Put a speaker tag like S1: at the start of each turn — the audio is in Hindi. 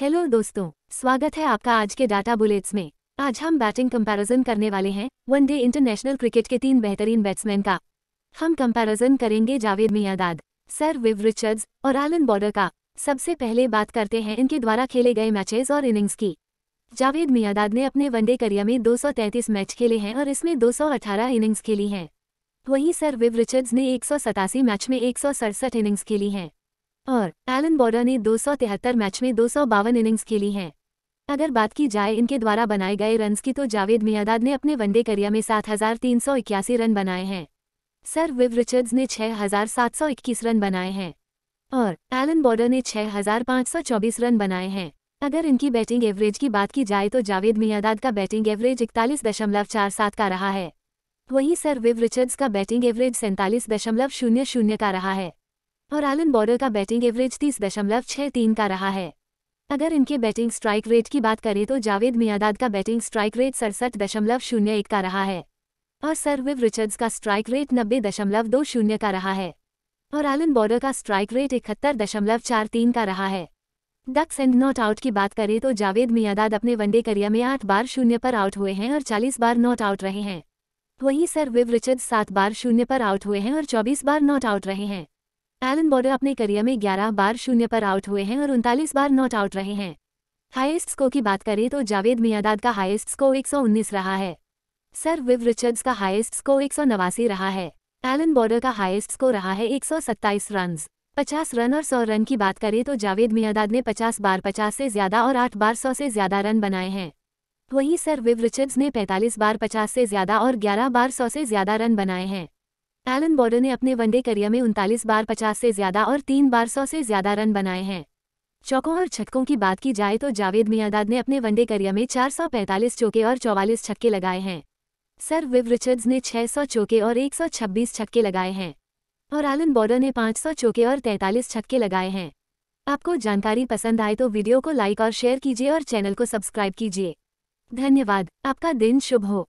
S1: हेलो दोस्तों स्वागत है आपका आज के डाटा बुलेट्स में आज हम बैटिंग कंपैरिजन करने वाले हैं वनडे इंटरनेशनल क्रिकेट के तीन बेहतरीन बैट्समैन का हम कंपैरिजन करेंगे Javed Miandad Sir Viv Richards और आलन बॉर्डर का सबसे पहले बात करते हैं इनके द्वारा खेले गए मैचेज और इनिंग्स की जावेद मियादाद ने अपने वनडे करियर में दो मैच खेले हैं और इसमें दो इनिंग्स खेली हैं वहीं सर विव रिचर्ड्स ने एक मैच में एक इनिंग्स खेली हैं और एलन बॉर्डर ने दो मैच में दो इनिंग्स खेली हैं अगर बात की जाए इनके द्वारा बनाए गए रन की तो जावेद मियादाद ने अपने वनडे करियर में सात रन बनाए हैं सर विव रिचर्ड्स ने छः रन बनाए हैं और एलन बॉर्डर ने 6,524 रन बनाए हैं अगर इनकी बैटिंग एवरेज की बात की जाए तो जावेद मियादाद का बैटिंग एवरेज इकतालीस दशमलव चार सात का रहा है वहीं सर विव रिचर्ड्स का बैटिंग एवरेज सैंतालीस दशमलव शून्य शून्य का रहा है और एलन बॉर्डर का बैटिंग एवरेज तीस दशमलव छह तीन का रहा है अगर इनके बैटिंग स्ट्राइक रेट की बात करें तो जावेद मियादाद का बैटिंग स्ट्राइक रेट सड़सठ दशमलव शून्य एक का रहा है और सर विव रिचर्ड्स का स्ट्राइक रेट नब्बे दशमलव दो शून्य का रहा है और एलन बॉर्डर का स्ट्राइक रेट इकहत्तर दशमलव चार तीन का रहा है डक्स एंड नॉट आउट की बात करें तो जावेद मियादाद अपने वनडे करियर में आठ बार शून्य पर आउट हुए हैं और चालीस बार नॉट आउट रहे हैं वहीं सर विव रिचर्ड सात बार शून्य पर आउट हुए हैं और चौबीस बार नॉट आउट रहे हैं एलन बॉर्डर अपने करियर में 11 बार शून्य पर आउट हुए हैं और उनतालीस बार नॉट आउट रहे हैं हाईएस्ट स्कोर की बात करें तो जावेद मियादाद का हाईएस्ट स्कोर एक रहा है सर विव रिचर्ड्स का हाईएस्ट स्कोर एक रहा है एलन बॉर्डर का हाईएस्ट स्कोर रहा है एक रन्स 50 रन और 100 रन की बात करें तो जावेद मियादाद ने 50 बार 50 से ज्यादा और 8 बार 100 से ज्यादा रन बनाए हैं वहीं सर विव रिचर्ड्स ने 45 बार 50 से ज्यादा और 11 बार 100 से ज्यादा रन बनाए हैं एलन बॉर्डर ने अपने वनडे करियर में उनतालीस बार पचास से ज्यादा और तीन बार सौ से ज्यादा रन बनाए हैं चौकों और छक्कों की बात की जाए तो जावेद मियादाद ने अपने वनडे करियर में 445 चौके और 44 छक्के लगाए हैं सर विव रिचर्ड्स ने 600 चौके और 126 छक्के लगाए हैं और एलन बॉर्डर ने 500 चौके और 43 छक्के लगाए हैं आपको जानकारी पसंद आए तो वीडियो को लाइक और शेयर कीजिए और चैनल को सब्सक्राइब कीजिए धन्यवाद आपका दिन शुभ हो